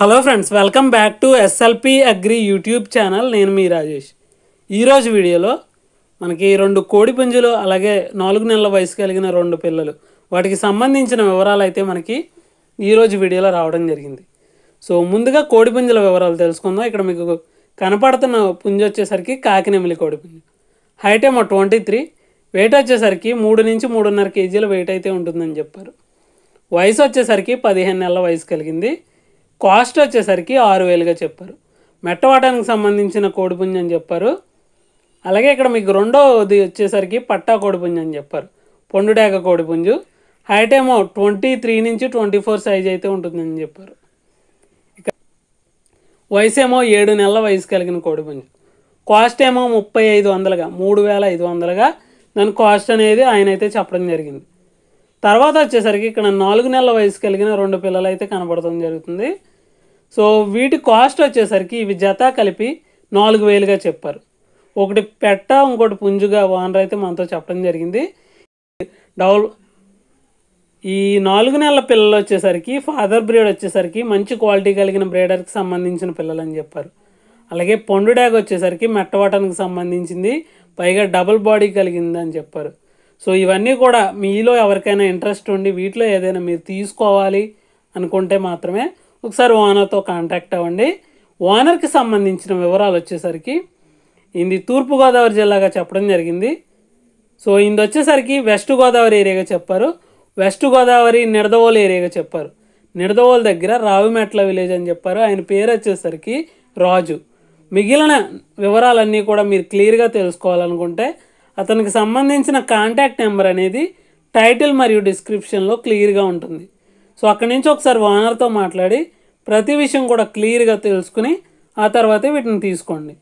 hello friends welcome back to SLP agri YouTube channel నేను మీ రాజేష్ ఈరోజు వీడియోలో మనకి రెండు కోడి పుంజులు అలాగే నాలుగు నెలల వయసు కలిగిన రెండు పిల్లలు వాటికి సంబంధించిన వివరాలు అయితే మనకి ఈరోజు వీడియోలో రావడం జరిగింది సో ముందుగా కోడి పుంజుల వివరాలు తెలుసుకుందాం ఇక్కడ మీకు కనపడుతున్న పుంజు వచ్చేసరికి కాకినెమిలి కోడి పుంజు హైట్ ఏమో ట్వంటీ త్రీ వెయిట్ వచ్చేసరికి మూడు నుంచి మూడున్నర కేజీల వెయిట్ అయితే ఉంటుందని చెప్పారు వయసు వచ్చేసరికి పదిహేను నెలల వయసు కలిగింది కాస్ట్ వచ్చేసరికి ఆరు వేలుగా చెప్పారు మెట్టవాటానికి సంబంధించిన కోడిపుంజ అని చెప్పారు అలాగే ఇక్కడ మీకు రెండోది వచ్చేసరికి పట్టా కోడిపుంజ అని చెప్పారు పొండుడేక కోడిపుంజు హైట్ ఏమో ట్వంటీ త్రీ నుంచి ట్వంటీ ఫోర్ సైజ్ అయితే ఉంటుందని చెప్పారు ఇక వయసు ఏమో ఏడు నెలల వయసు కలిగిన కోడిపుంజు కాస్ట్ ఏమో ముప్పై ఐదు వందలుగా మూడు వేల ఐదు వందలుగా దాని కాస్ట్ అనేది ఆయన అయితే చెప్పడం జరిగింది తర్వాత వచ్చేసరికి ఇక్కడ నాలుగు నెలల వయసు కలిగిన రెండు పిల్లలు అయితే కనబడటం జరుగుతుంది సో వీటి కాస్ట్ వచ్చేసరికి ఇవి జత కలిపి నాలుగు వేలుగా చెప్పారు ఒకటి పెట్ట ఇంకోటి పుంజుగా ఓనర్ అయితే మనతో చెప్పడం జరిగింది డౌల్ ఈ నాలుగు నెలల పిల్లలు వచ్చేసరికి ఫాదర్ బ్రీడ్ వచ్చేసరికి మంచి క్వాలిటీ కలిగిన బ్రీడర్కి సంబంధించిన పిల్లలు అని చెప్పారు అలాగే పొండు డ్యాగ్ వచ్చేసరికి మెట్టవాటానికి సంబంధించింది పైగా డబుల్ బాడీ కలిగిందని చెప్పారు సో ఇవన్నీ కూడా మీలో ఎవరికైనా ఇంట్రెస్ట్ ఉండి వీటిలో ఏదైనా మీరు తీసుకోవాలి అనుకుంటే మాత్రమే ఒకసారి ఓనర్తో కాంటాక్ట్ అవ్వండి ఓనర్కి సంబంధించిన వివరాలు వచ్చేసరికి ఇది తూర్పుగోదావరి జిల్లాగా చెప్పడం జరిగింది సో ఇది వచ్చేసరికి వెస్ట్ గోదావరి ఏరియాగా చెప్పారు వెస్ట్ గోదావరి నిడదవోలు ఏరియాగా చెప్పారు నిడదవోలు దగ్గర రావిమెట్ల విలేజ్ అని చెప్పారు ఆయన పేరు వచ్చేసరికి రాజు మిగిలిన వివరాలన్నీ కూడా మీరు క్లియర్గా తెలుసుకోవాలనుకుంటే అతనికి సంబంధించిన కాంటాక్ట్ నెంబర్ అనేది టైటిల్ మరియు డిస్క్రిప్షన్లో క్లియర్గా ఉంటుంది సో అక్కడి నుంచి ఒకసారి ఓనర్తో మాట్లాడి ప్రతి విషయం కూడా క్లియర్గా తెలుసుకుని ఆ తర్వాతే వీటిని తీసుకోండి